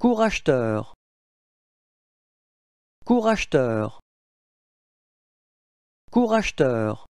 Courageur. Courageur. Courageur.